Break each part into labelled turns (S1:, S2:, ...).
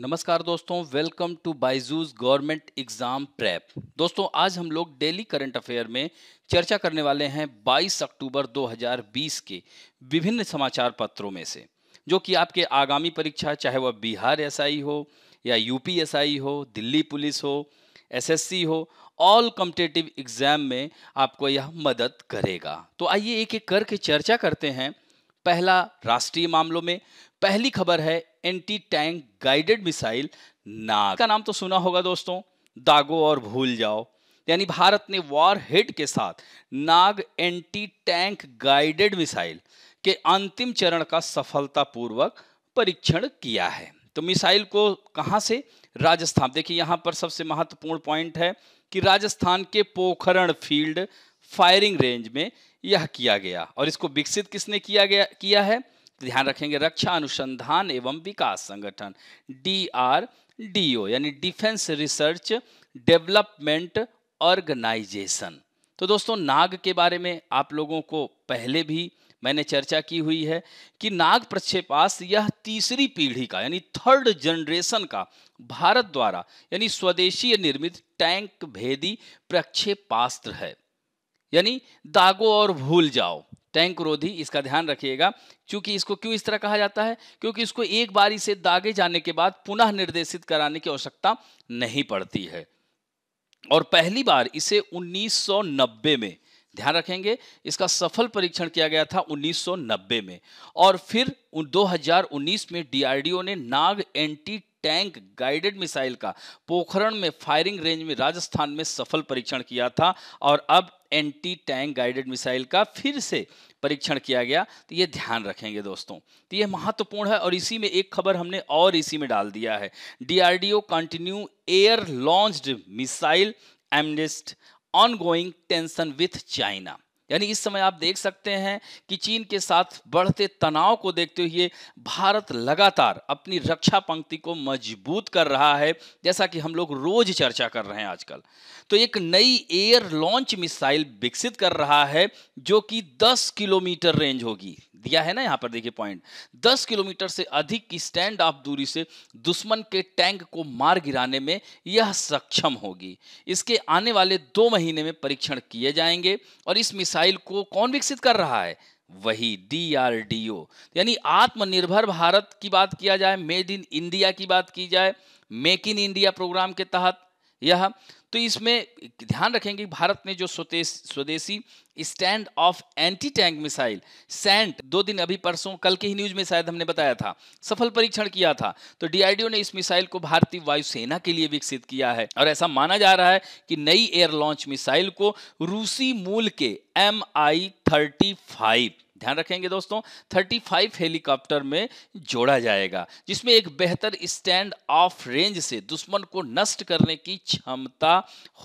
S1: नमस्कार दोस्तों welcome to BYJU'S government exam prep दोस्तों आज हम लोग डेली करंट अफेयर में चर्चा करने वाले हैं 22 अक्टूबर 2020 के विभिन्न समाचार पत्रों में से जो कि आपके आगामी परीक्षा चाहे वह बिहार एसआई हो या यूपी एसआई हो दिल्ली पुलिस हो एसएससी हो ऑल कम्पिटेटिव एग्जाम में आपको यह मदद करेगा तो आइए एक एक करके चर्चा करते हैं पहला राष्ट्रीय मामलों में पहली खबर है anti tank guided missile Nag का नाम तो सुना होगा दोस्तों दागो और भूल जाओ यानी भारत ने वॉर हेड के साथ Nag anti tank guided missile के अंतिम चरण का सफलतापूर्वक परीक्षण किया है तो मिसाइल को कहां से राजस्थान देखिए यहां पर सबसे महत्वपूर्ण पॉइंट है कि राजस्थान के पोखरण फील्ड फायरिंग रेंज में यह किया गया और इसको विकसित किसने किया गया किया है ध्यान रखेंगे रक्षा अनुसंधान एवं विकास संगठन डी आर डी ओ यानी डिफेंस रिसर्च डेवलपमेंट ऑर्गेनाइजेशन तो दोस्तों नाग के बारे में आप लोगों को पहले भी मैंने चर्चा की हुई है कि नाग प्रक्षेपास्त्र यह तीसरी पीढ़ी का यानी थर्ड जनरेशन का भारत द्वारा यानी स्वदेशी निर्मित टैंक भेदी प्रक्षेपास्त्र है यानी दागो और भूल जाओ टैंक रोधी इसका ध्यान रखिएगा क्योंकि इसको क्यों इस तरह कहा जाता है क्योंकि इसको एक बारी से दागे जाने के बाद पुनः निर्देशित कराने की आवश्यकता नहीं पड़ती है और पहली बार इसे 1990 में ध्यान रखेंगे इसका सफल परीक्षण किया गया था 1990 में और फिर 2019 में डीआरडीओ ने Nag anti tank guided missile का पोखरण में फायरिंग रेंज में राजस्थान में सफल परीक्षण किया था और अब एंटी टैंक गाइडेड मिसाइल का फिर से परीक्षण किया गया तो ये ध्यान रखेंगे दोस्तों तो ये महत्वपूर्ण है और इसी में एक खबर हमने और इसी में डाल दिया है DRDO continue air launched missile amidst going tension with China यानी इस समय आप देख सकते हैं कि चीन के साथ बढ़ते तनाव को देखते हुए भारत लगातार अपनी रक्षा पंक्ति को मजबूत कर रहा है जैसा कि हम लोग रोज चर्चा कर रहे हैं आजकल तो एक नई एयर लॉन्च मिसाइल विकसित कर रहा है जो कि 10 किलोमीटर रेंज होगी दिया है ना यहाँ पर देखिए पॉइंट 10 किलोमीटर से अधिक की स्टैंड ऑफ दूरी से दुश्मन के टैंक को मार गिराने में यह सक्षम होगी इसके आने वाले दो महीने में परीक्षण किए जाएंगे और इस मिसाइल को कौन विकसित कर रहा है वही डीआरडीओ यानी आत्मनिर्भर भारत की बात किया जाए मेड इन इंडिया की बात की जाए मेक इन इंडिया प्रोग्राम के तहत यह तो इसमें ध्यान रखेंगे भारत ने जो स्वदेशी stand off anti tank missile SANT दो दिन अभी परसों कल के ही न्यूज में शायद हमने बताया था सफल परीक्षण किया था तो डीआरडीओ ने इस मिसाइल को भारतीय वायुसेना के लिए विकसित किया है और ऐसा माना जा रहा है कि नई एयर लॉन्च मिसाइल को रूसी मूल के एम आई थर्टी फाइव ध्यान रखेंगे दोस्तों 35 हेलीकॉप्टर में जोड़ा जाएगा जिसमें एक बेहतर स्टैंड ऑफ रेंज से दुश्मन को नष्ट करने की क्षमता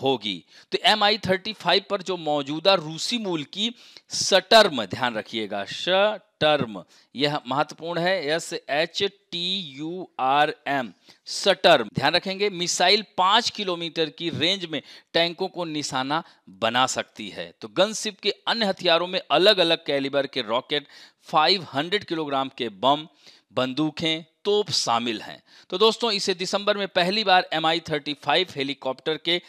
S1: होगी तो एम आई थर्टी फाइव पर जो मौजूदा रूसी मूल की सटर्म ध्यान रखिएगा टर्म यह महत्वपूर्ण है S H T U R M Shturm ध्यान रखेंगे मिसाइल पांच किलोमीटर की रेंज में टैंकों को निशाना बना सकती है तो गनशिप के अन्य हथियारों में अलग अलग कैलिबर के रॉकेट 500 किलोग्राम के बम बंदूकें तोप शामिल हैं तो दोस्तों इसे दिसंबर में पहली बार M I thirty five helicopter के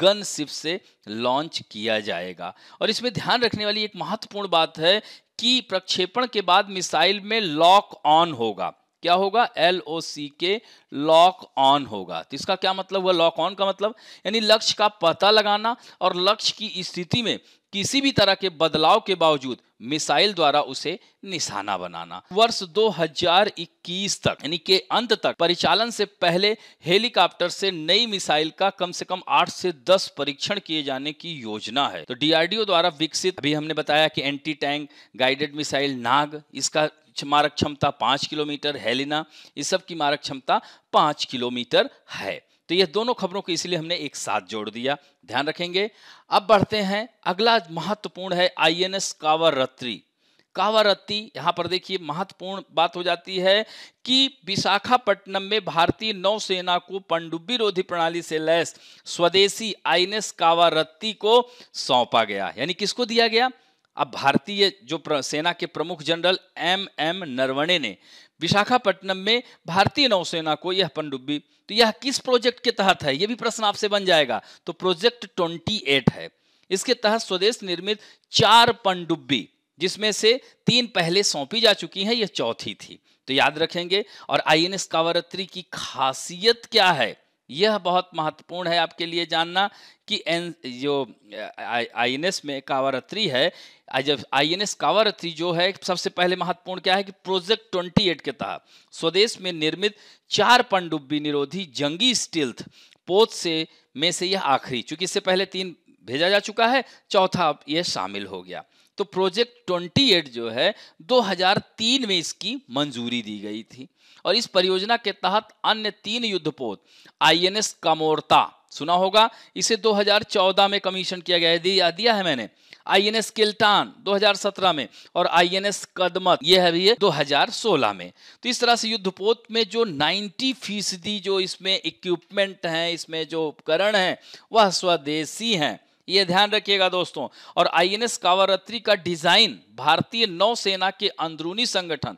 S1: गन शिप से लॉन्च किया जाएगा और इसमें ध्यान रखने वाली एक महत्वपूर्ण बात है कि प्रक्षेपण के बाद मिसाइल में लॉक ऑन होगा क्या होगा एल ओ सी के लॉक ऑन होगा तो इसका क्या मतलब हुआ लॉक ऑन का मतलब यानी लक्ष्य का पता लगाना और लक्ष्य की स्थिति में किसी भी तरह के बदलाव के बावजूद मिसाइल द्वारा उसे निशाना बनाना वर्ष 2021 तक यानी के अंत तक परिचालन से पहले हेलीकॉप्टर से नई मिसाइल का कम से कम 8 से 10 परीक्षण किए जाने की योजना है तो डीआरडीओ द्वारा विकसित अभी हमने बताया कि anti tank guided missile Nag इसका मारक क्षमता पांच किलोमीटर हेलिना इस सब की मारक क्षमता पांच किलोमीटर है तो ये दोनों खबरों को इसलिए हमने एक साथ जोड़ दिया ध्यान रखेंगे अब बढ़ते हैं अगला महत्वपूर्ण है आईएनएस कावरत्ती यहां पर देखिए महत्वपूर्ण बात हो जाती है कि विशाखापट्टनम में भारतीय नौसेना को पंडुबी रोधी प्रणाली से लैस स्वदेशी आईएनएस कावरत्ती को सौंपा गया यानी किसको दिया गया अब भारतीय जो सेना के प्रमुख जनरल एम एम नरवणे ने विशाखापट्टनम में भारतीय नौसेना को यह पनडुब्बी तो यह किस प्रोजेक्ट के तहत है यह भी प्रश्न आपसे बन जाएगा तो प्रोजेक्ट एट है इसके तहत स्वदेश निर्मित चार पनडुब्बी जिसमें से तीन पहले सौंपी जा चुकी हैं यह चौथी थी तो याद रखेंगे और आई एन कावरत्री की खासियत क्या है यह बहुत महत्वपूर्ण है आपके लिए जानना कि एन जो आई एन एस में कावरत्री है जब आई एन एस कावरत्री जो है सबसे पहले महत्वपूर्ण क्या है कि प्रोजेक्ट ट्वेंटी एट के तहत स्वदेश में निर्मित चार पनडुब्बी निरोधी जंगी स्टील्थ पोत से में से यह आखिरी चूंकि इससे पहले तीन भेजा जा चुका है चौथा अब यह शामिल हो गया तो प्रोजेक्ट 28 जो है 2003 में इसकी मंजूरी दी गई थी और इस परियोजना के तहत अन्य तीन युद्धपोत आईएनएस कामोरता सुना होगा इसे 2014 में कमीशन किया गया दिया, दिया है मैंने आईएनएस किल्टान 2017 में और आईएनएस कदमत यह है हजार 2016 में तो इस तरह से युद्धपोत में जो 90 फीसदी जो इसमें इक्विपमेंट है इसमें जो उपकरण है वह स्वदेशी हैं ये ध्यान रखिएगा दोस्तों और आईएनएस कावरत्री का डिजाइन भारतीय नौसेना के अंदरूनी संगठन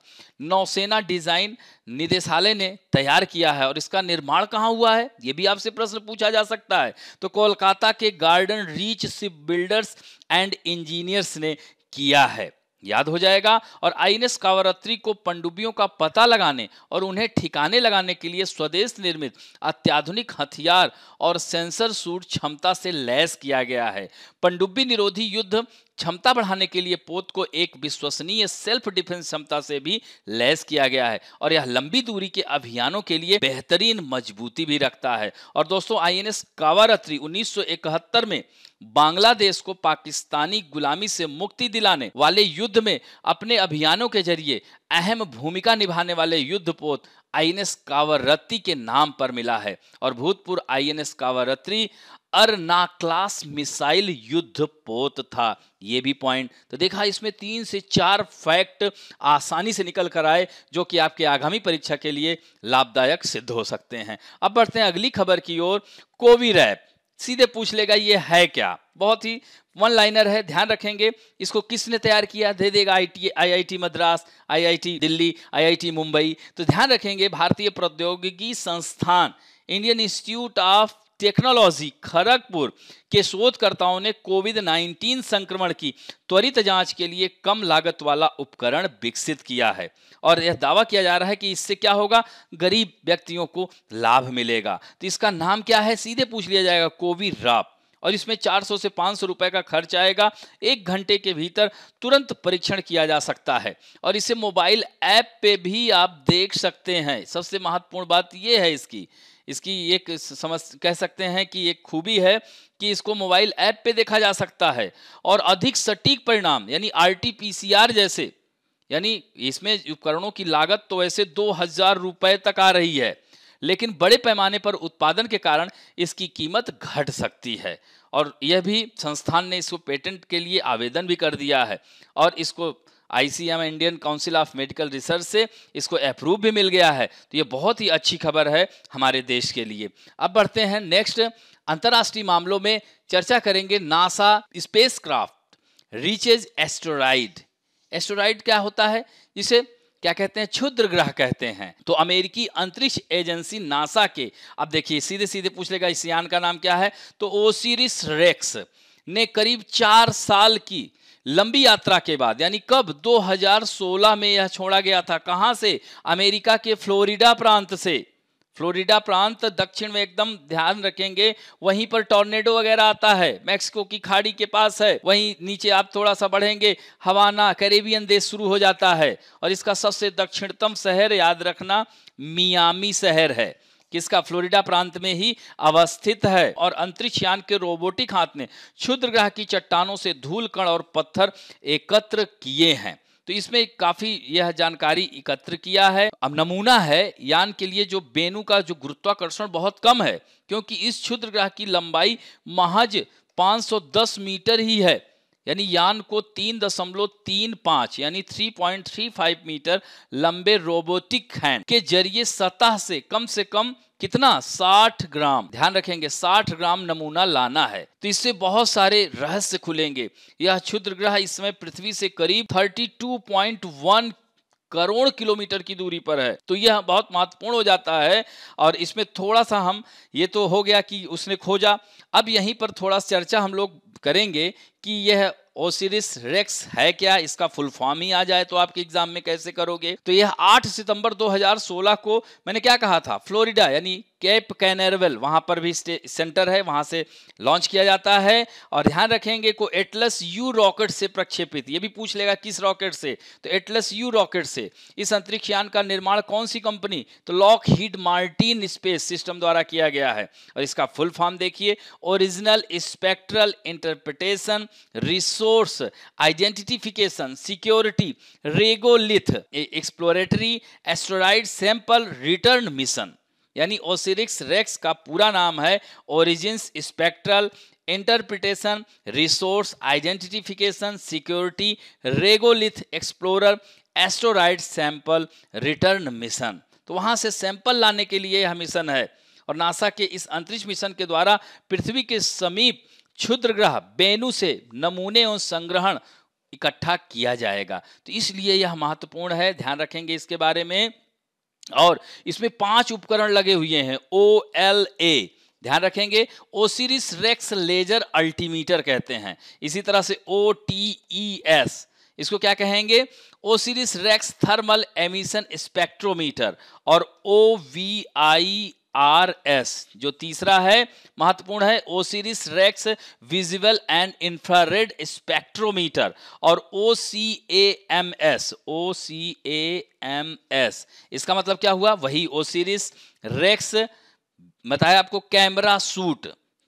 S1: नौसेना डिजाइन निदेशालय ने तैयार किया है और इसका निर्माण कहाँ हुआ है ये भी आपसे प्रश्न पूछा जा सकता है तो कोलकाता के Garden Reach ship builders and engineers ने किया है याद हो जाएगा और आईएनएस कावरत्री को पंडुबियों का पता लगाने और उन्हें ठिकाने लगाने के लिए स्वदेश निर्मित अत्याधुनिक हथियार और सेंसर सूट क्षमता से लैस किया गया है पंडुबी निरोधी युद्ध क्षमता बढ़ाने के लिए पोत को एक विश्वसनीय सेल्फ डिफेंस क्षमता से भी लैस किया गया है और यह लंबी दूरी के अभियानों के लिए बेहतरीन मजबूती भी रखता है और दोस्तों आईएनएस कावारत्री 1971 में बांग्लादेश को पाकिस्तानी गुलामी से मुक्ति दिलाने वाले युद्ध में अपने अभियानों के जरिए अहम भूमिका निभाने वाले युद्धपोत आईएनएस कावरत्ती के नाम पर मिला है और भूतपूर्व INS Kavaratti Arnala class missile युद्ध पोत था ये भी पॉइंट तो देखा इसमें तीन से चार फैक्ट आसानी से निकल कर आए जो कि आपके आगामी परीक्षा के लिए लाभदायक सिद्ध हो सकते हैं अब बढ़ते हैं अगली खबर की ओर कोविरैप सीधे पूछ लेगा ये है क्या बहुत ही वन लाइनर है ध्यान रखेंगे इसको किसने तैयार किया दे देगा IT IIT Madras IIT Delhi IIT Mumbai तो ध्यान रखेंगे भारतीय प्रौद्योगिकी संस्थान Indian Institute of Technology Kharagpur के शोधकर्ताओं ने कोविड 19 संक्रमण की त्वरित जांच के लिए कम लागत वाला उपकरण विकसित किया है और यह दावा किया जा रहा है कि इससे क्या होगा गरीब व्यक्तियों को लाभ मिलेगा तो इसका नाम क्या है सीधे पूछ लिया जाएगा कोविड राप और इसमें 400 से 500 रुपए का खर्च आएगा एक घंटे के भीतर तुरंत परीक्षण किया जा सकता है और इसे मोबाइल ऐप पे भी आप देख सकते हैं सबसे महत्वपूर्ण बात यह है इसकी इसकी एक समझ कह सकते हैं कि एक खूबी है कि इसको मोबाइल ऐप पे देखा जा सकता है और अधिक सटीक परिणाम यानी आर जैसे यानी इसमें उपकरणों की लागत तो वैसे दो हजार रुपये तक आ रही है लेकिन बड़े पैमाने पर उत्पादन के कारण इसकी कीमत घट सकती है और यह भी संस्थान ने इसको पेटेंट के लिए आवेदन भी कर दिया है और इसको ICM Indian Council of Medical Research से इसको अप्रूव भी मिल गया है तो ये बहुत ही अच्छी खबर है हमारे देश के लिए अब बढ़ते हैं नेक्स्ट अंतर्राष्ट्रीय मामलों में चर्चा करेंगे NASA craft reaches asteroid asteroid क्या होता है जिसे क्या कहते हैं क्षुद्र ग्रह कहते हैं तो अमेरिकी अंतरिक्ष एजेंसी नासा के अब देखिए सीधे सीधे पूछ लेगा इस यान का नाम क्या है तो ओसिरिस रेक्स ने करीब चार साल की लंबी यात्रा के बाद यानी कब 2016 में यह छोड़ा गया था कहां से अमेरिका के फ्लोरिडा प्रांत से फ्लोरिडा प्रांत दक्षिण में एकदम ध्यान रखेंगे वहीं पर टॉर्नेडो वगैरह आता है मैक्सिको की खाड़ी के पास है वहीं नीचे आप थोड़ा सा बढ़ेंगे हवाना कैरेबियन देश शुरू हो जाता है और इसका सबसे दक्षिणतम शहर याद रखना मियामी शहर है किसका फ्लोरिडा प्रांत में ही अवस्थित है और अंतरिक्ष यान के रोबोटिक हाथ ने क्षुद्र ग्रह की चट्टानों से धूल कण और पत्थर एकत्र किए हैं तो इसमें काफी यह जानकारी एकत्र किया है अब नमूना है यान के लिए जो बेनु का जो गुरुत्वाकर्षण बहुत कम है क्योंकि इस क्षुद्र ग्रह की लंबाई महज 510 मीटर ही है यानी यान को तीन दशमलव तीन पांच यानी three point three five metre लंबे रोबोटिक हैंड के जरिए सतह से कम से कम कितना साठ ग्राम ध्यान रखेंगे साठ ग्राम नमूना लाना है तो इससे बहुत सारे रहस्य खुलेंगे यह क्षुद्र ग्रह इसमें पृथ्वी से करीब thirty two point one crore kilometre की दूरी पर है तो यह बहुत महत्वपूर्ण हो जाता है और इसमें थोड़ा सा हम ये तो हो गया कि उसने खोजा अब यहीं पर थोड़ा चर्चा हम लोग करेंगे कि यह ओसिरिस रेक्स है क्या इसका फुल फॉर्म ही आ जाए तो आपके एग्जाम में कैसे करोगे तो यह 8 सितंबर 2016 को मैंने क्या कहा था फ्लोरिडा यानी केप कैनरवेल वहां पर भी सेंटर है वहां से लॉन्च किया जाता है और ध्यान रखेंगे को एटलस यू रॉकेट से प्रक्षेपित ये भी पूछ लेगा किस रॉकेट से तो एटलस यू रॉकेट से इस अंतरिक्ष यान का निर्माण कौन सी कंपनी तो Lockheed Martin space system द्वारा किया गया है और इसका फुल फॉर्म देखिए original spectral interpretation resource identification security regolith exploratory asteroid sample return mission यानी ओसिरिक्स रेक्स का पूरा नाम है origins spectral interpretation resource identification security regolith explorer asteroid sample return mission तो वहां से सैंपल लाने के लिए यह मिशन है और नासा के इस अंतरिक्ष मिशन के द्वारा पृथ्वी के समीप ग्रह बेनु से नमूने और संग्रहण इकट्ठा किया जाएगा तो इसलिए यह महत्वपूर्ण है ध्यान रखेंगे इसके बारे में और इसमें पांच उपकरण लगे हुए हैं ओ एल ए ध्यान रखेंगे ओसिरिस रेक्स लेजर अल्टीमीटर कहते हैं इसी तरह से ओ टी ई एस इसको क्या कहेंगे OSIRIS REx thermal emission spectrometer और O V I R S जो तीसरा है महत्वपूर्ण है OSIRIS REx visible and infrared spectrometer और O C A M S O C A M S इसका मतलब क्या हुआ वही ओ सीरीज रेक्स बताया आपको कैमरा सूट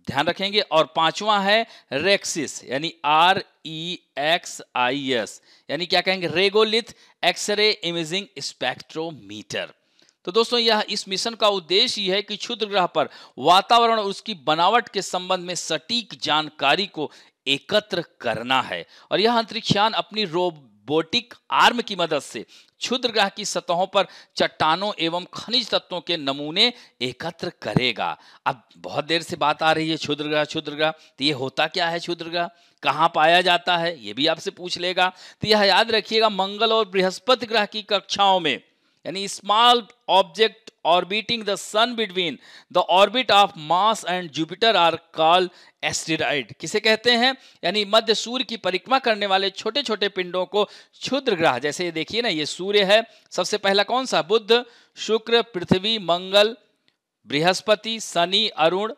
S1: ध्यान रखेंगे और पांचवा है रेक्सिस यानी R E X I S यानी क्या कहेंगे रेगोलिथ एक्सरे इमेजिंग स्पेक्ट्रोमीटर तो दोस्तों यह इस मिशन का उद्देश्य यह है कि क्षुद्र ग्रह पर वातावरण और उसकी बनावट के संबंध में सटीक जानकारी को एकत्र करना है और यह अंतरिक्षयान अपनी रोबोटिक आर्म की मदद से क्षुद्र ग्रह की सतहों पर चट्टानों एवं खनिज तत्वों के नमूने एकत्र करेगा अब बहुत देर से बात आ रही है क्षुद्र ग्रह क्षुद्र ग्रह तो ये होता क्या है क्षुद्र ग्रह कहाँ पाया जाता है ये भी आपसे पूछ लेगा तो यह याद रखिएगा मंगल और बृहस्पति ग्रह की कक्षाओं में यानी small object orbiting the sun between the orbit of Mars and jupiter are called asteroid किसे कहते हैं यानी मध्य सूर्य की परिक्रमा करने वाले छोटे छोटे पिंडों को क्षुद्र ग्रह जैसे ये देखिए ना ये सूर्य है सबसे पहला कौन सा बुद्ध शुक्र पृथ्वी मंगल बृहस्पति शनि अरुण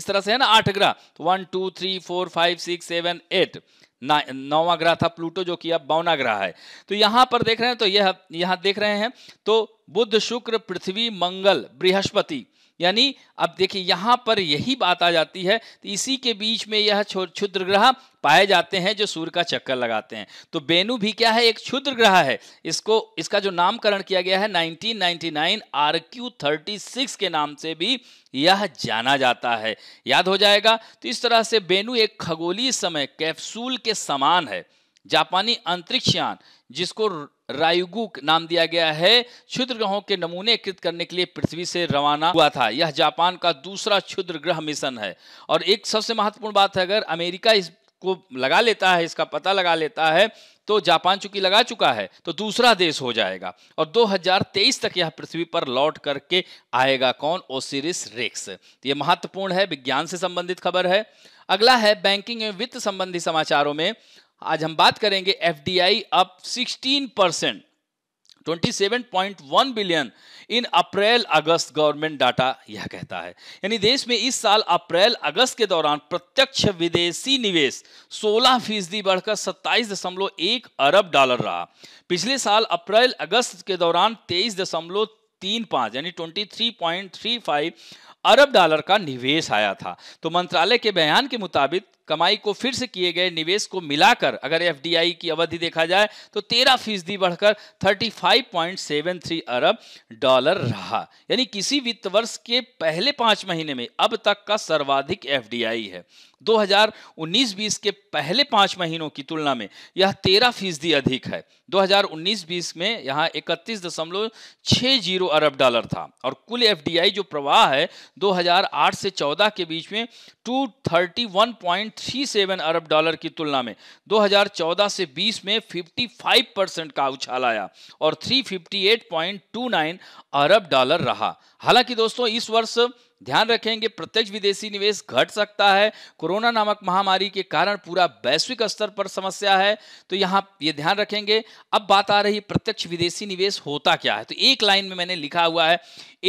S1: इस तरह से है ना आठ ग्रह one two three four five six seven eight नौवा ग्रह था प्लूटो जो कि अब बावना ग्रह है तो यहां पर देख रहे हैं तो यह यहां देख रहे हैं तो बुध शुक्र पृथ्वी मंगल बृहस्पति यानी अब देखिए यहाँ पर यही बात आ जाती है तो इसी के बीच में यह क्षुद्र ग्रह पाए जाते हैं जो सूर्य का चक्कर लगाते हैं तो बेनु भी क्या है एक क्षुद्र ग्रह है इसको इसका जो नामकरण किया गया है 1999 आरक्यू 36 के नाम से भी यह जाना जाता है याद हो जाएगा तो इस तरह से बेनु एक खगोलीय समय कैप्सूल के समान है जापानी अंतरिक्ष यान जिसको रायुगुक नाम दिया गया है क्षुद्र ग्रहों के नमूने एकत्रित करने के लिए पृथ्वी से रवाना हुआ था यह जापान का दूसरा क्षुद्र ग्रह मिशन है और एक सबसे महत्वपूर्ण बात है अगर अमेरिका इसको लगा लेता है इसका पता लगा लेता है तो जापान चूंकि लगा चुका है तो दूसरा देश हो जाएगा और 2023 तक यह पृथ्वी पर लौट करके आएगा कौन ओसिरिस रेक्स तो ये महत्वपूर्ण है विज्ञान से संबंधित खबर है अगला है बैंकिंग एवं वित्त संबंधी समाचारों में आज हम बात करेंगे F D I up sixteen percent twenty seven point one billion in April अगस्त गवर्नमेंट डाटा यह कहता है यानी देश में इस साल अप्रैल अगस्त के दौरान प्रत्यक्ष विदेशी निवेश 16 फीसदी बढ़कर सत्ताईस दशमलव एक अरब डॉलर रहा पिछले साल अप्रैल अगस्त के दौरान तेईस दशमलव तीन 23.35 यानी twenty three three point five अरब डॉलर का निवेश आया था तो मंत्रालय के बयान के मुताबिक कमाई को फिर से किए गए निवेश को मिलाकर अगर एफ की अवधि देखा जाए तो तेरह फीसदी बढ़कर 35.73 अरब डॉलर रहा यानी किसी वित्त वर्ष के पहले पांच महीने में अब तक का सर्वाधिक एफ है 2019-20 के पहले पांच महीनों की तुलना में यह तेरह फीसदी अधिक है 2019-20 में यहाँ इकतीस दशमलव छह जीरो अरब डॉलर था और कुल एफ जो प्रवाह है 2008 से 14 के बीच में 231.3 1.37 अरब डॉलर की तुलना में 2014 से 20 में 55 परसेंट का उछाल आया और 358.29 अरब डॉलर रहा हालांकि दोस्तों इस वर्ष ध्यान रखेंगे प्रत्यक्ष विदेशी निवेश घट सकता है कोरोना नामक महामारी के कारण पूरा वैश्विक स्तर पर समस्या है तो यहाँ ये ध्यान रखेंगे अब बात आ रही प्रत्यक्ष विदेशी निवेश होता क्या है तो एक लाइन में मैंने लिखा हुआ है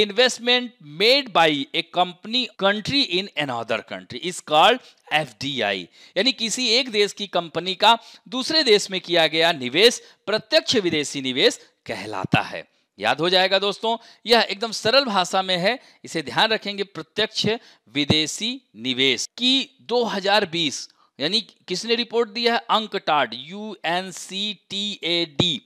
S1: investment made by a company country in other country is called F यानी किसी एक देश की कंपनी का दूसरे देश में किया गया निवेश प्रत्यक्ष विदेशी निवेश कहलाता है याद हो जाएगा दोस्तों यह एकदम सरल भाषा में है इसे ध्यान रखेंगे प्रत्यक्ष विदेशी निवेश की 2020 यानी किसने रिपोर्ट दिया है UNCTAD U N C T A D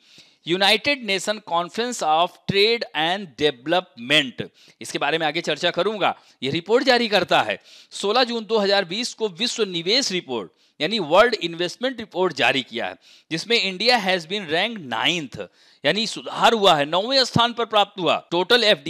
S1: United Nation Conference of Trade and Development इसके बारे में आगे चर्चा करूंगा यह रिपोर्ट जारी करता है 16 जून 2020 को विश्व निवेश रिपोर्ट यानी वर्ल्ड इन्वेस्टमेंट रिपोर्ट जारी किया है जिसमें India has been rank ninth यानी सुधार हुआ है नौवें स्थान पर प्राप्त हुआ total F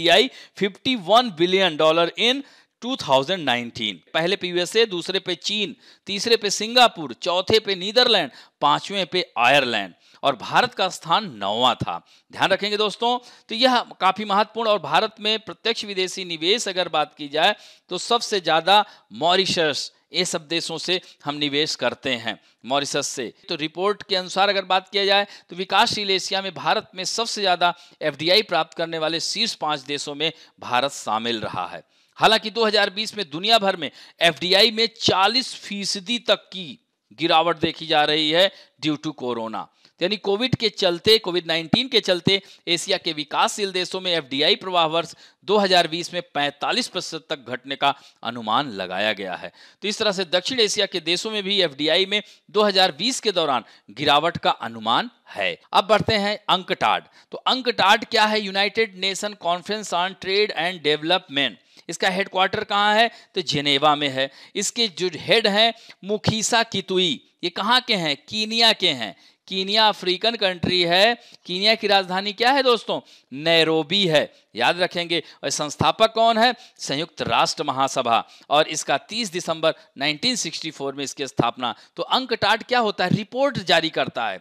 S1: 51 billion dollar in 2019 पहले पे यूएसए दूसरे पे चीन तीसरे पे सिंगापुर चौथे पे नीदरलैंड पांचवें पे आयरलैंड और भारत का स्थान नौवा था ध्यान रखेंगे दोस्तों तो यह काफी महत्वपूर्ण और भारत में प्रत्यक्ष विदेशी निवेश अगर बात की जाए तो सबसे ज्यादा मॉरिशस ये सब देशों से हम निवेश करते हैं मॉरिसस से तो रिपोर्ट के अनुसार अगर बात किया जाए तो विकासशील एशिया में भारत में सबसे ज़्यादा एफडीआई प्राप्त करने वाले शीर्ष पांच देशों में भारत शामिल रहा है हालांकि 2020 में दुनिया भर में एफ में 40 फीसदी तक की गिरावट देखी जा रही है ड्यू टू कोरोना यानी कोविड के चलते कोविड 19 के चलते एशिया के विकासशील देशों में एफडीआई प्रवाह वर्ष 2020 में 45 प्रतिशत तक घटने का अनुमान लगाया गया है तो इस तरह से दक्षिण एशिया के देशों में भी एफडीआई में 2020 के दौरान गिरावट का अनुमान है अब बढ़ते हैं अंकटाड तो अंकटाड क्या है United Nation Conference on Trade and Development इसका हेडक्वार्टर कहाँ है तो जेनेवा में है इसके जो हेड हैं मुखीसा कितुई ये कहाँ के हैं कीनिया के हैं कीनिया अफ्रीकन कंट्री है कीनिया की राजधानी क्या है दोस्तों नैरोबी है याद रखेंगे और संस्थापक कौन है संयुक्त राष्ट्र महासभा और इसका 30 दिसंबर 1964 में इसकी स्थापना तो अंक टाट क्या होता है रिपोर्ट जारी करता है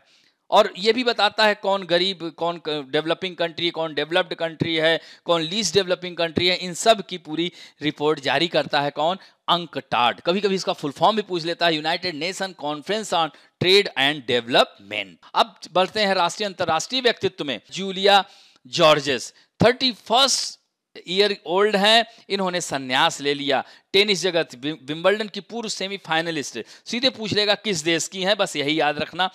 S1: और ये भी बताता है कौन गरीब कौन डेवलपिंग कंट्री कौन डेवलप्ड कंट्री है कौन लीस्ट डेवलपिंग कंट्री है इन सब की पूरी रिपोर्ट जारी करता है कौन अंकटाड कभी कभी इसका फुल फॉर्म भी पूछ लेता है United Nation Conference on Trade and Development अब बढ़ते हैं राष्ट्रीय अंतर्राष्ट्रीय व्यक्तित्व में Julia Georges thirty first year old हैं इन्होंने संन्यास ले लिया टेनिस जगत विंबलडन की पूर्व सेमीफाइनलिस्ट सीधे पूछ लेगा किस देश की है बस यही याद रखना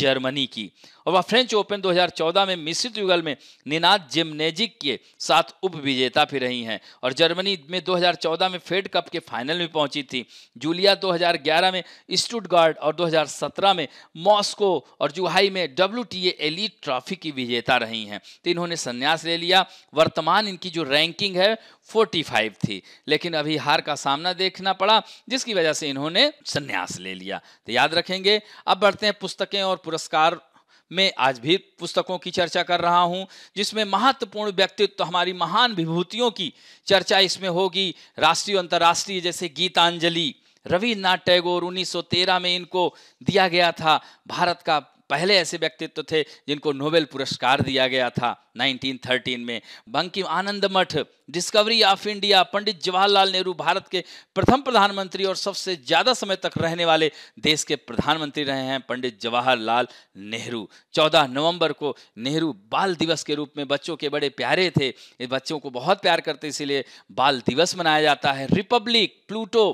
S1: जर्मनी की और वह फ्रेंच ओपन 2014 में मिश्रित युगल में निनाद जिमनेजिक के साथ उप विजेता भी रही हैं और जर्मनी में 2014 में फेड कप के फाइनल में पहुंची थी जूलिया 2011 में स्टुटगार्ड और 2017 में मॉस्को और जुहाई में डब्ल्यू टी ट्रॉफी की विजेता रही हैं तो इन्होंने संन्यास ले लिया वर्तमान इनकी जो रैंकिंग है 45 थी लेकिन अभी हार का सामना देखना पड़ा जिसकी वजह से इन्होंने संन्यास ले लिया तो याद रखेंगे अब बढ़ते हैं पुस्तकें और पुरस्कार मैं आज भी पुस्तकों की चर्चा कर रहा हूं जिसमें महत्वपूर्ण व्यक्तित्व तो हमारी महान विभूतियों की चर्चा इसमें होगी राष्ट्रीय अंतर्राष्ट्रीय जैसे गीतांजलि रविन्द्रनाथ टैगोर 1913 में इनको दिया गया था भारत का पहले ऐसे व्यक्तित्व थे जिनको नोबेल पुरस्कार दिया गया था 1913 में Bankim Anand Math Discovery of India Pandit Jawaharlal Nehru Bharat के प्रथम प्रधानमंत्री और सबसे ज़्यादा समय तक रहने वाले देश के प्रधानमंत्री रहे हैं पंडित जवाहरलाल नेहरू 14 नवंबर को नेहरू बाल दिवस के रूप में बच्चों के बड़े प्यारे थे बच्चों को बहुत प्यार करते इसीलिए बाल दिवस मनाया जाता है रिपब्लिक प्लूटो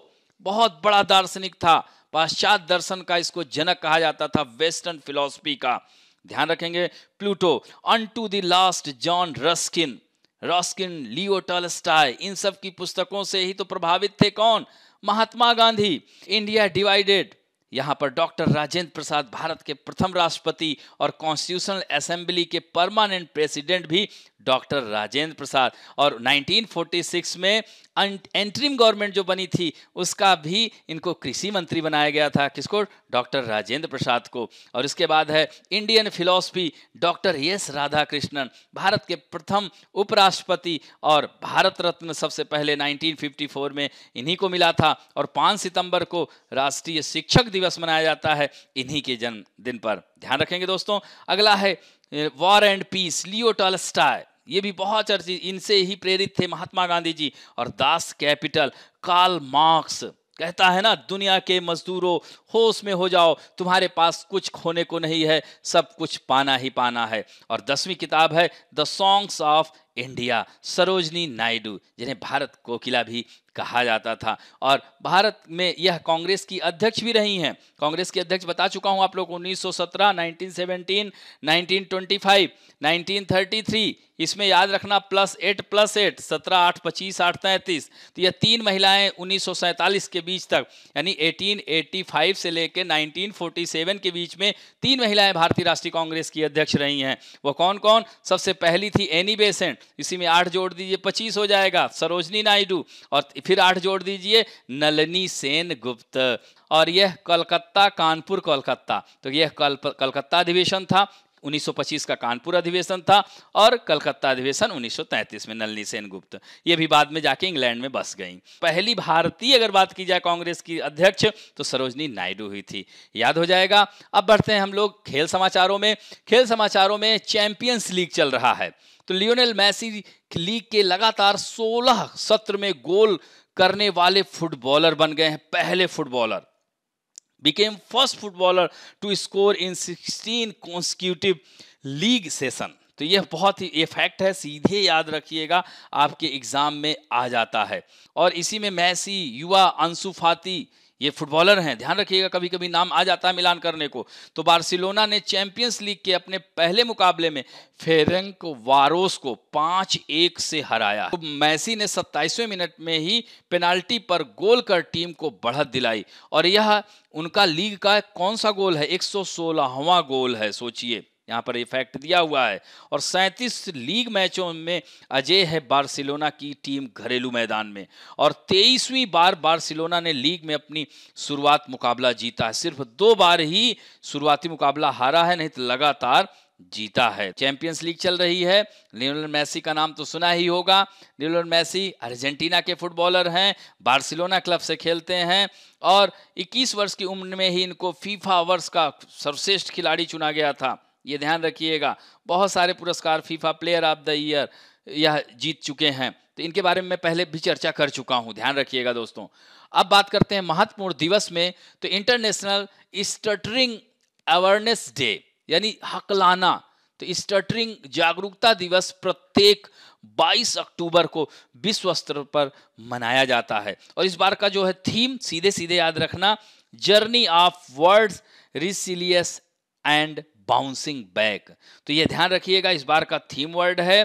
S1: बहुत बड़ा दार्शनिक था पाश्चात दर्शन का इसको जनक कहा जाता था वेस्टर्न फिलोसफी का ध्यान रखेंगे Pluto unto the last John Ruskin Ruskin Leo Tolstoy इन सब की पुस्तकों से ही तो प्रभावित थे कौन महात्मा गांधी इंडिया डिवाइडेड यहां पर डॉक्टर राजेंद्र प्रसाद भारत के प्रथम राष्ट्रपति और कॉन्स्टिट्यूशनल असेंबली के परमानेंट प्रेसिडेंट भी डॉक्टर राजेंद्र प्रसाद और 1946 में एंट्रीम अं, गवर्नमेंट जो बनी थी उसका भी इनको कृषि मंत्री बनाया गया था किसको डॉक्टर राजेंद्र प्रसाद को और इसके बाद है Indian philosophy doctor S Radhakrishnan Bharat के प्रथम उपराष्ट्रपति और भारत रत्न सबसे पहले 1954 में इन्हीं को मिला था और 5 सितंबर को राष्ट्रीय शिक्षक दिवस मनाया जाता है इन्हीं के जन्मदिन पर ध्यान रखेंगे दोस्तों अगला है war and peace Leo Tolstoy ये भी बहुत चर्चित इनसे ही प्रेरित थे महात्मा गांधी जी और दास कैपिटल कार्ल मार्क्स कहता है ना दुनिया के मजदूरों होश में हो जाओ तुम्हारे पास कुछ खोने को नहीं है सब कुछ पाना ही पाना है और दसवीं किताब है the songs of India Sarojini Naidu जिन्हें भारत कोकिला भी कहा जाता था और भारत में यह कांग्रेस की अध्यक्ष भी रही हैं कांग्रेस की अध्यक्ष बता चुका हूं आप लोग 1917, 1917, 1925, 1933 इसमें याद रखना प्लस एट प्लस एट सत्रह आठ पच्चीस आठ तैंतीस तो यह तीन महिलाएं उन्नीस के बीच तक यानी 1885 से लेकर 1947 के बीच में तीन महिलाएं भारतीय राष्ट्रीय कांग्रेस की अध्यक्ष रही हैं वो कौन कौन सबसे पहली थी एनी बेसेंट इसी में आठ जोड़ दीजिए पच्चीस हो जाएगा सरोजनी नायडू और फिर आठ जोड़ दीजिए नलनी सेन गुप्त और यह कलकत्ता कानपुर कोलकाता तो यह कल, कलकत्ता अधिवेशन था 1925 का कानपुर अधिवेशन था और कलकत्ता अधिवेशन 1933 में नलनी सेन गुप्त ये भी बाद में जाके इंग्लैंड में बस गई पहली भारतीय अगर बात की जाए कांग्रेस की अध्यक्ष तो सरोजनी नायडू हुई थी याद हो जाएगा अब बढ़ते हैं हम लोग खेल समाचारों में खेल समाचारों में चैंपियंस लीग चल रहा है तो लियोनेल मैसी लीग के लगातार 16 सत्र में गोल करने वाले फुटबॉलर बन गए हैं पहले footballer became first footballer to score in 16 consecutive league session तो यह बहुत ही ये फैक्ट है सीधे याद रखिएगा आपके एग्जाम में आ जाता है और इसी में मैसी युवा अंशु फाती ये फुटबॉलर हैं ध्यान रखिएगा कभी कभी नाम आ जाता है मिलान करने को तो बार्सिलोना ने चैंपियंस लीग के अपने पहले मुकाबले में फेरेंक वारोस को पांच एक से हराया तो मैसी ने सत्ताईसवें मिनट में ही पेनाल्टी पर गोल कर टीम को बढ़त दिलाई और यह उनका लीग का कौन सा गोल है एक गोल है सोचिए यहाँ पर इफेक्ट दिया हुआ है और 37 लीग मैचों में अजय है बार्सिलोना की टीम घरेलू मैदान में और 23वीं बार बार्सिलोना ने लीग में अपनी शुरुआत मुकाबला जीता है सिर्फ दो बार ही शुरुआती मुकाबला हारा है नहीं तो लगातार जीता है चैंपियंस लीग चल रही है लियोनल मैसी का नाम तो सुना ही होगा लियोनल मैसी अर्जेंटीना के फुटबॉलर हैं बार्सिलोना क्लब से खेलते हैं और 21 वर्ष की उम्र में ही इनको फीफा वर्ष का सर्वश्रेष्ठ खिलाड़ी चुना गया था ये ध्यान रखिएगा बहुत सारे पुरस्कार FIFA player of the year यह जीत चुके हैं तो इनके बारे में मैं पहले भी चर्चा कर चुका हूं ध्यान रखिएगा दोस्तों अब बात करते हैं महत्वपूर्ण दिवस में तो इंटरनेशनल स्टटरिंग अवेयरनेस डे यानी हकलाना तो स्टटरिंग जागरूकता दिवस प्रत्येक 22 अक्टूबर को विश्व स्तर पर मनाया जाता है और इस बार का जो है थीम सीधे सीधे याद रखना journey of words resilience and bouncing back तो ये ध्यान रखिएगा इस बार का थीम वर्ड है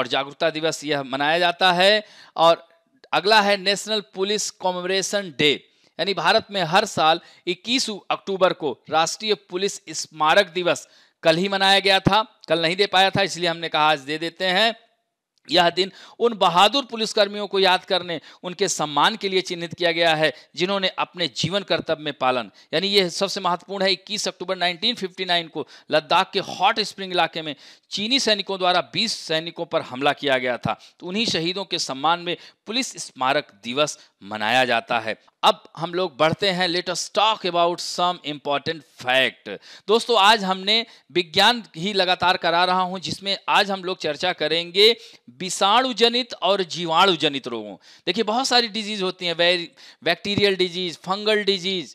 S1: और जागरूकता दिवस यह मनाया जाता है और अगला है नेशनल पुलिस कॉमरेशन डे यानी भारत में हर साल 21 अक्टूबर को राष्ट्रीय पुलिस स्मारक दिवस कल ही मनाया गया था कल नहीं दे पाया था इसलिए हमने कहा आज दे देते हैं यह दिन उन बहादुर पुलिसकर्मियों को याद करने उनके सम्मान के लिए चिन्हित किया गया है जिन्होंने अपने जीवन कर्तव्य में पालन यानी यह सबसे महत्वपूर्ण है 21 अक्टूबर 1959 को लद्दाख के हॉट स्प्रिंग इलाके में चीनी सैनिकों द्वारा 20 सैनिकों पर हमला किया गया था तो उन्हीं शहीदों के सम्मान में पुलिस स्मारक दिवस मनाया जाता है अब हम लोग बढ़ते हैं latest talk about some important fact दोस्तों आज हमने विज्ञान ही लगातार करा रहा हूं जिसमें आज हम लोग चर्चा करेंगे विषाणु जनित और जीवाणु जनित रोगों देखिए बहुत सारी डिजीज होती हैं bacterial disease fungal disease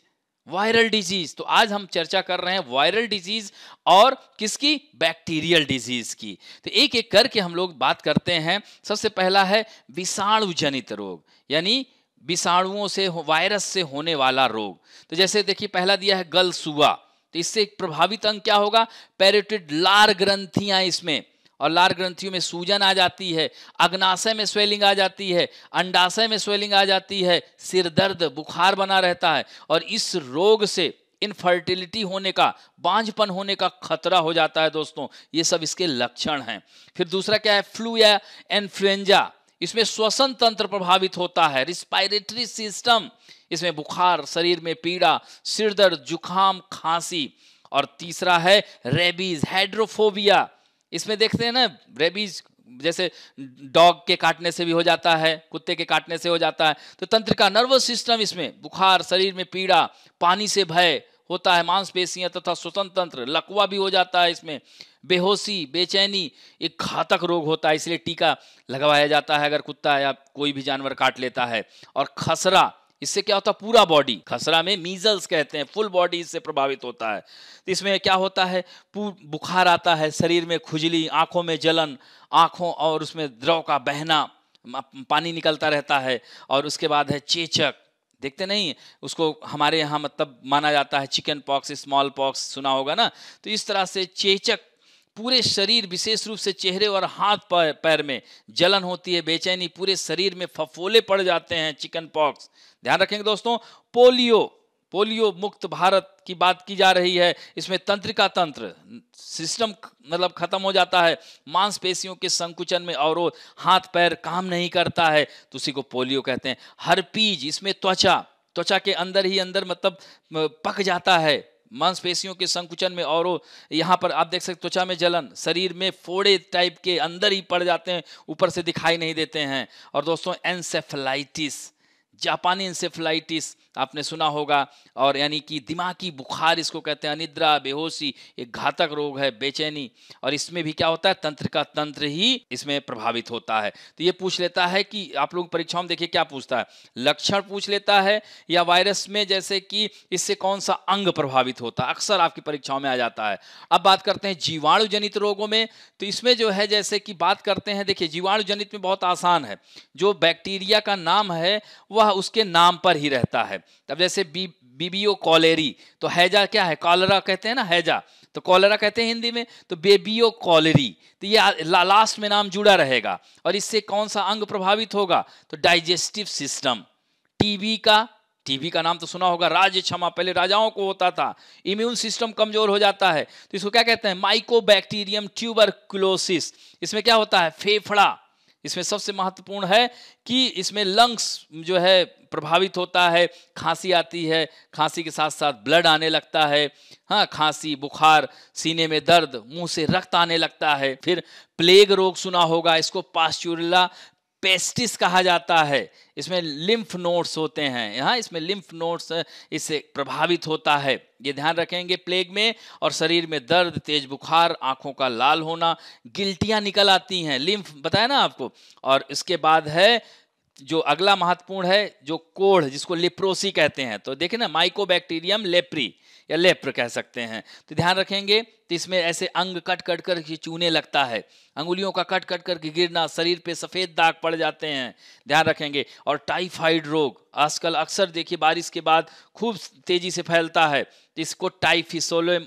S1: viral disease तो आज हम चर्चा कर रहे हैं वायरल डिजीज और किसकी बैक्टीरियल डिजीज की तो एक एक करके हम लोग बात करते हैं सबसे पहला है विषाणु जनित रोग यानी विषाणुओं से वायरस से होने वाला रोग तो जैसे देखिए पहला दिया है गल सुबह तो इससे एक प्रभावित अंग क्या होगा पेरेटिड लार ग्रंथियां इसमें और लार ग्रंथियों में सूजन आ जाती है अग्नाशय में स्वेलिंग आ जाती है अंडाशय में स्वेलिंग आ जाती है सिर दर्द बुखार बना रहता है और इस रोग से इनफर्टिलिटी होने का बांझपन होने का खतरा हो जाता है दोस्तों ये सब इसके लक्षण हैं फिर दूसरा क्या है फ्लू या इन्फ्लुएंजा इसमें श्वसन तंत्र प्रभावित होता है रिस्पायरेटरी सिस्टम इसमें बुखार शरीर में पीड़ा सिरदर्द जुखाम खांसी और तीसरा है रेबीज हाइड्रोफोबिया इसमें देखते हैं ना रेबीज जैसे डॉग के काटने से भी हो जाता है कुत्ते के काटने से हो जाता है तो तंत्र का नर्वस सिस्टम इसमें बुखार शरीर में पीड़ा पानी से भय होता है मांसपेशियां तथा स्वतंत्र तंत्र लकवा भी हो जाता है इसमें बेहोशी बेचैनी एक घातक रोग होता है इसलिए टीका लगवाया जाता है अगर कुत्ता या कोई भी जानवर काट लेता है और खसरा इससे क्या होता है पूरा बॉडी खसरा में मीजल्स कहते हैं फुल बॉडी इससे प्रभावित होता है तो इसमें क्या होता है बुखार आता है शरीर में खुजली आंखों में जलन आंखों और उसमें द्रव का बहना पानी निकलता रहता है और उसके बाद है चेचक देखते नहीं उसको हमारे यहाँ मतलब माना जाता है चिकन पॉक्स स्मॉल पॉक्स सुना होगा ना तो इस तरह से चेचक पूरे शरीर विशेष रूप से चेहरे और हाथ पैर, में जलन होती है बेचैनी पूरे शरीर में फफोले पड़ जाते हैं चिकन पॉक्स ध्यान रखेंगे दोस्तों पोलियो पोलियो मुक्त भारत की बात की जा रही है इसमें तंत्रिका तंत्र सिस्टम मतलब खत्म हो जाता है मांसपेशियों के संकुचन में और हाथ पैर काम नहीं करता है तो उसी को पोलियो कहते हैं पीज इसमें त्वचा त्वचा के अंदर ही अंदर मतलब पक जाता है मांसपेशियों के संकुचन में और यहाँ पर आप देख सकते त्वचा में जलन शरीर में फोड़े टाइप के अंदर ही पड़ जाते हैं ऊपर से दिखाई नहीं देते हैं और दोस्तों एनसेफेलाइटिस जापानी इंसेफ्लाइटिस आपने सुना होगा और यानी कि दिमागी बुखार इसको कहते हैं अनिद्रा बेहोशी एक घातक रोग है बेचैनी और इसमें भी क्या होता है तंत्र का तंत्र ही इसमें प्रभावित होता है तो ये पूछ लेता है कि आप लोग परीक्षाओं में देखिए क्या पूछता है लक्षण पूछ लेता है या वायरस में जैसे कि इससे कौन सा अंग प्रभावित होता है अक्सर आपकी परीक्षाओं में आ जाता है अब बात करते हैं जीवाणु जनित रोगों में तो इसमें जो है जैसे कि बात करते हैं देखिए जीवाणु जनित में बहुत आसान है जो बैक्टीरिया का नाम है वह वह उसके नाम पर ही रहता है तब जैसे बी बीबीओ कॉलेरी तो हैजा क्या है कॉलरा कहते हैं ना हैजा तो कॉलरा कहते हैं हिंदी में तो बेबीओ कॉलेरी तो ये ला, लास्ट में नाम जुड़ा रहेगा और इससे कौन सा अंग प्रभावित होगा तो डाइजेस्टिव सिस्टम टीबी का टीबी का नाम तो सुना होगा राज्य क्षमा पहले राजाओं को होता था इम्यून सिस्टम कमजोर हो जाता है तो इसको क्या कहते हैं माइकोबैक्टीरियम ट्यूबरकुलोसिस इसमें क्या होता है फेफड़ा इसमें सबसे महत्वपूर्ण है कि इसमें लंग्स जो है प्रभावित होता है खांसी आती है खांसी के साथ साथ ब्लड आने लगता है हाँ खांसी बुखार सीने में दर्द मुंह से रक्त आने लगता है फिर प्लेग रोग सुना होगा इसको पास्चुरला पेस्टिस कहा जाता है इसमें लिम्फ नोड्स होते हैं यहाँ इसमें लिम्फ नोड्स इससे प्रभावित होता है ये ध्यान रखेंगे प्लेग में और शरीर में दर्द तेज बुखार आंखों का लाल होना गिल्टियाँ निकल आती हैं लिम्फ बताया ना आपको और इसके बाद है जो अगला महत्वपूर्ण है जो कोढ़ जिसको लिप्रोसी कहते हैं तो देखें ना माइकोबैक्टीरियम लेप्री या लेप्र कह सकते हैं तो ध्यान रखेंगे तो इसमें ऐसे अंग कट कट कर चूने लगता है अंगुलियों का कट कट करके गिरना शरीर पे सफ़ेद दाग पड़ जाते हैं ध्यान रखेंगे और टाइफाइड रोग आजकल अक्सर देखिए बारिश के बाद खूब तेज़ी से फैलता है इसको टाइफिसोलो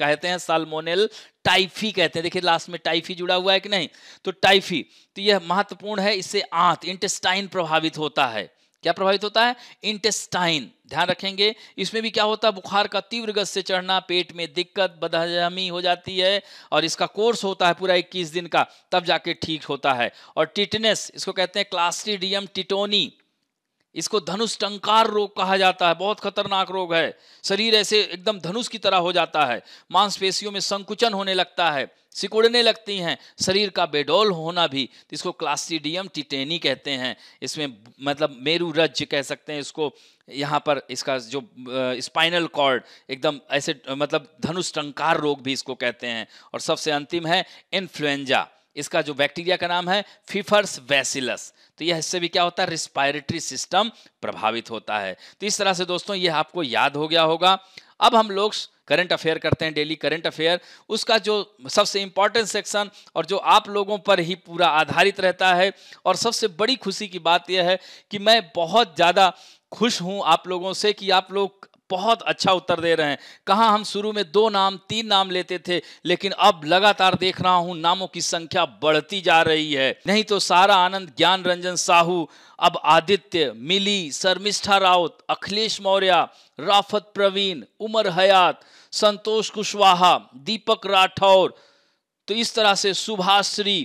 S1: कहते हैं सालमोनेल टाइफी कहते हैं देखिए लास्ट में टाइफी जुड़ा हुआ है कि नहीं तो टाइफी तो यह महत्वपूर्ण है इससे आंत इंटेस्टाइन प्रभावित होता है क्या प्रभावित होता है इंटेस्टाइन ध्यान रखेंगे इसमें भी क्या होता है बुखार का तीव्र गत से चढ़ना पेट में दिक्कत बदहजमी हो जाती है और इसका कोर्स होता है पूरा 21 दिन का तब जाके ठीक होता है और टिटनेस इसको कहते हैं क्लास्टिडियम टिटोनी इसको धनुष टंकार रोग कहा जाता है बहुत खतरनाक रोग है शरीर ऐसे एकदम धनुष की तरह हो जाता है मांसपेशियों में संकुचन होने लगता है सिकुड़ने लगती हैं शरीर का बेडोल होना भी इसको क्लास्टिडियम टिटेनी कहते हैं इसमें मतलब मेरू रज कह सकते हैं इसको यहाँ पर इसका जो स्पाइनल कॉर्ड एकदम ऐसे मतलब धनुष टंकार रोग भी इसको कहते हैं और सबसे अंतिम है इन्फ्लुएंजा इसका जो बैक्टीरिया का नाम है फिफर्स वैसिलस तो यह इससे भी क्या होता है रिस्पायरेटरी सिस्टम प्रभावित होता है तो इस तरह से दोस्तों यह आपको याद हो गया होगा अब हम लोग करंट अफेयर करते हैं डेली करंट अफेयर उसका जो सबसे इंपॉर्टेंट सेक्शन और जो आप लोगों पर ही पूरा आधारित रहता है और सबसे बड़ी खुशी की बात यह है कि मैं बहुत ज़्यादा खुश हूं आप लोगों से कि आप लोग बहुत अच्छा उत्तर दे रहे हैं कहा हम शुरू में दो नाम तीन नाम लेते थे लेकिन अब लगातार देख रहा हूं नामों की संख्या बढ़ती जा रही है नहीं तो सारा आनंद ज्ञान रंजन साहू अब आदित्य मिली शर्मिष्ठा राउत अखिलेश मौर्य राफत प्रवीण उमर हयात संतोष कुशवाहा दीपक राठौर तो इस तरह से सुभाष श्री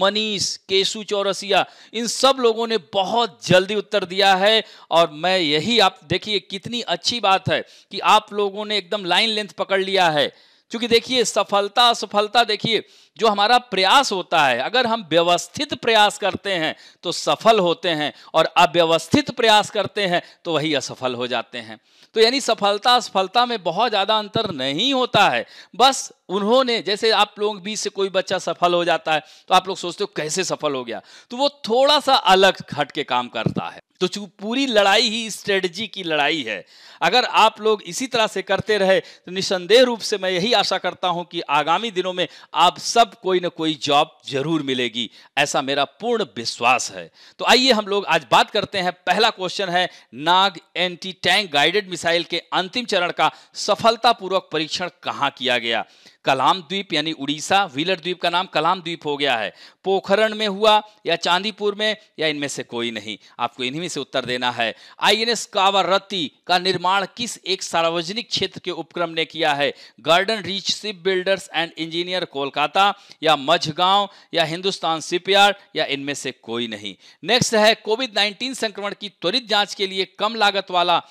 S1: मनीष केशु चौरसिया इन सब लोगों ने बहुत जल्दी उत्तर दिया है और मैं यही आप देखिए कितनी अच्छी बात है कि आप लोगों ने एकदम लाइन लेंथ पकड़ लिया है क्योंकि देखिए सफलता असफलता देखिए जो हमारा प्रयास होता है अगर हम व्यवस्थित प्रयास करते हैं तो सफल होते हैं और अव्यवस्थित प्रयास करते हैं तो वही असफल हो जाते हैं तो यानी सफलता असफलता में बहुत ज़्यादा अंतर नहीं होता है बस उन्होंने जैसे आप लोग बीच से कोई बच्चा सफल हो जाता है तो आप लोग सोचते हो कैसे सफल हो गया तो वो थोड़ा सा अलग हट के काम करता है तो पूरी लड़ाई ही स्ट्रेटजी की लड़ाई है अगर आप लोग इसी तरह से करते रहे तो निसंदेह रूप से मैं यही आशा करता हूं कि आगामी दिनों में आप सब कोई ना कोई जॉब जरूर मिलेगी ऐसा मेरा पूर्ण विश्वास है तो आइए हम लोग आज बात करते हैं पहला क्वेश्चन है Nag anti tank guided missile के अंतिम चरण का सफलतापूर्वक परीक्षण कहाँ किया गया कलाम द्वीप यानी उड़ीसा व्हीलर द्वीप का नाम कलाम द्वीप हो गया है पोखरण में हुआ या चांदीपुर में या इनमें से कोई नहीं आपको इन्हीं में से उत्तर देना है आई एन एस कावरती का निर्माण किस एक सार्वजनिक क्षेत्र के उपक्रम ने किया है Garden Reach ship builders and Engineer Kolkata या मझगांव या हिंदुस्तान शिपयार्ड या इनमें से कोई नहीं नेक्स्ट है कोविड नाइन्टीन संक्रमण की त्वरित जांच के लिए कम लागत वाला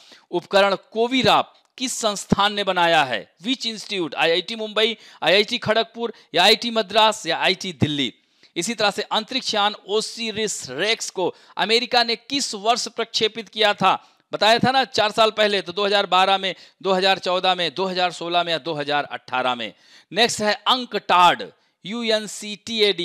S1: उपकरण कोविराप किस संस्थान ने बनाया है which institute IIT Mumbai IIT Kharagpur या आईटी मद्रास या आईटी दिल्ली इसी तरह से अंतरिक्ष यान ओसीरिस रेक्स को अमेरिका ने किस वर्ष प्रक्षेपित किया था बताया था ना चार साल पहले तो 2012 में 2014 में 2016 में या 2018 में नेक्स्ट है UNCTAD the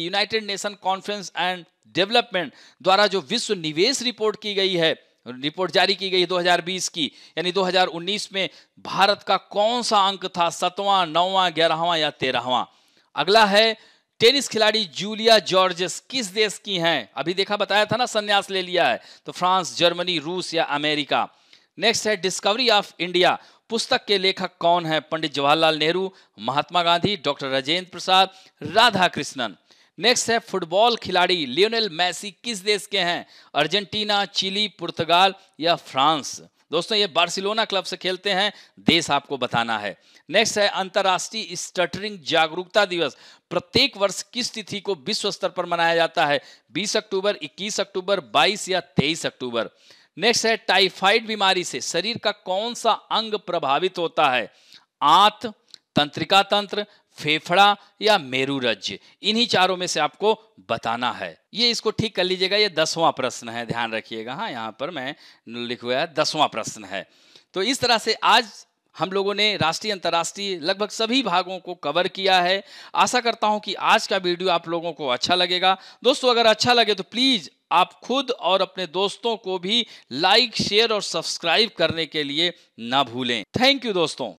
S1: United Nation Conference and Development द्वारा जो विश्व निवेश रिपोर्ट की गई है रिपोर्ट जारी की गई 2020 की यानी 2019 में भारत का कौन सा अंक था सतवां नौवां ग्यारहवां या तेरहवां अगला है टेनिस खिलाड़ी जूलिया जॉर्जस किस देश की हैं अभी देखा बताया था ना संन्यास ले लिया है तो फ्रांस जर्मनी रूस या अमेरिका नेक्स्ट है डिस्कवरी ऑफ इंडिया पुस्तक के लेखक कौन है Pandit Jawaharlal Nehru Mahatma Gandhi doctor Rajendra Prasad Radhakrishnan next है फुटबॉल खिलाड़ी लियोनेल मैसी किस देश के हैं अर्जेंटीना चिली पुर्तगाल या फ्रांस दोस्तों ये बार्सिलोना क्लब से खेलते हैं देश आपको बताना है नेक्स्ट है अंतर्राष्ट्रीय स्टटरिंग जागरूकता दिवस प्रत्येक वर्ष किस तिथि को विश्व स्तर पर मनाया जाता है 20 अक्टूबर 21 अक्टूबर 22 या 23 अक्टूबर नेक्स्ट है टाइफाइड बीमारी से शरीर का कौन सा अंग प्रभावित होता है आंत तंत्रिका तंत्र फेफड़ा या मेरू रज्ज इन्हीं चारों में से आपको बताना है ये इसको ठीक कर लीजिएगा ये दसवां प्रश्न है ध्यान रखिएगा हाँ यहाँ पर मैं लिख हुआ है दसवां प्रश्न है तो इस तरह से आज हम लोगों ने राष्ट्रीय अंतर्राष्ट्रीय लगभग सभी भागों को कवर किया है आशा करता हूं कि आज का वीडियो आप लोगों को अच्छा लगेगा दोस्तों अगर अच्छा लगे तो प्लीज़ आप खुद और अपने दोस्तों को भी लाइक शेयर और सब्सक्राइब करने के लिए ना भूलें थैंक यू दोस्तों